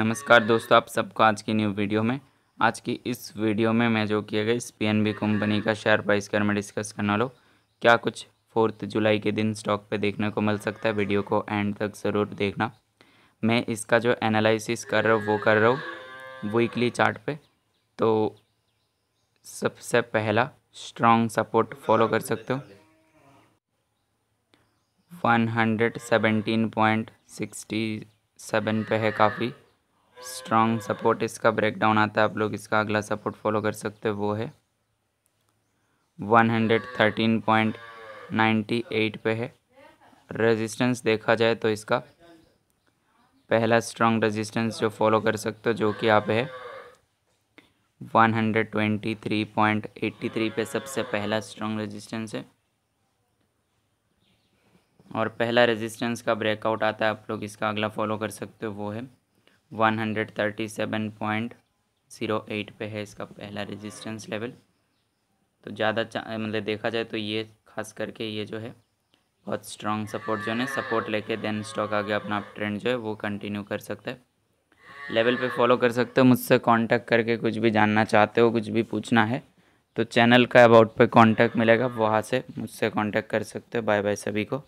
नमस्कार दोस्तों आप सबको आज की न्यू वीडियो में आज की इस वीडियो में मैं जो किया गया इस पी कंपनी का शेयर प्राइस कर में डिस्कस करने वाला क्या कुछ फोर्थ जुलाई के दिन स्टॉक पे देखने को मिल सकता है वीडियो को एंड तक ज़रूर देखना मैं इसका जो एनालिसिस कर रहा हूँ वो कर रहा हूँ वीकली चार्ट पे तो सबसे पहला स्ट्रॉन्ग सपोर्ट फॉलो कर सकते हो सेवन पे है काफ़ी स्ट्रांग सपोर्ट इसका ब्रेकडाउन आता है आप लोग इसका अगला सपोर्ट फॉलो कर सकते हो वो है 113.98 पे है रेजिस्टेंस देखा जाए तो इसका पहला स्ट्रांग रेजिस्टेंस जो फॉलो कर सकते हो जो कि थ्री पॉइंट है 123.83 पे सबसे पहला स्ट्रॉन्ग रेजिस्टेंस है और पहला रेजिस्टेंस का ब्रेकआउट आता है आप लोग इसका अगला फॉलो कर सकते हो वो है one hundred thirty seven point zero eight पे है इसका पहला रेजिस्टेंस लेवल तो ज़्यादा मतलब देखा जाए तो ये खास करके ये जो है बहुत स्ट्रांग सपोर्ट जो है सपोर्ट लेके देन स्टॉक आगे अपना ट्रेंड जो है वो कंटिन्यू कर सकता है लेवल पे फॉलो कर सकते हो मुझसे कांटेक्ट करके कुछ भी जानना चाहते हो कुछ भी पूछना है तो चैनल का अबाउट पे कांटेक्ट मिलेगा वहाँ से मुझसे कांटेक्ट कर सकते हो बाय बाय सभी को